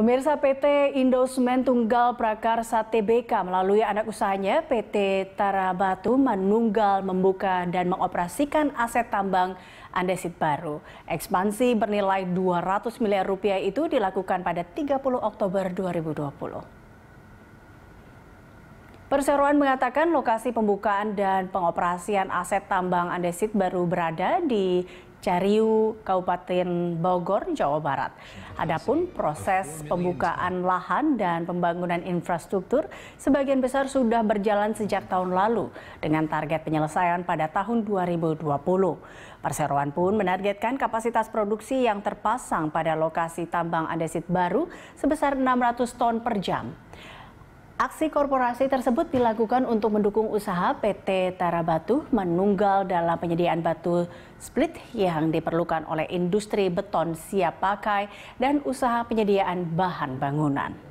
Pemirsa PT Indosmen Tunggal Prakarsa TBK melalui anak usahanya PT Tarabatu menunggal membuka dan mengoperasikan aset tambang andesit baru. Ekspansi bernilai 200 miliar rupiah itu dilakukan pada 30 Oktober 2020. Perseroan mengatakan lokasi pembukaan dan pengoperasian aset tambang andesit baru berada di Cariu, Kabupaten Bogor, Jawa Barat. Adapun proses pembukaan lahan dan pembangunan infrastruktur sebagian besar sudah berjalan sejak tahun lalu dengan target penyelesaian pada tahun 2020. Perseroan pun menargetkan kapasitas produksi yang terpasang pada lokasi tambang andesit baru sebesar 600 ton per jam Aksi korporasi tersebut dilakukan untuk mendukung usaha PT Tarabatu menunggal dalam penyediaan batu split yang diperlukan oleh industri beton siap pakai dan usaha penyediaan bahan bangunan.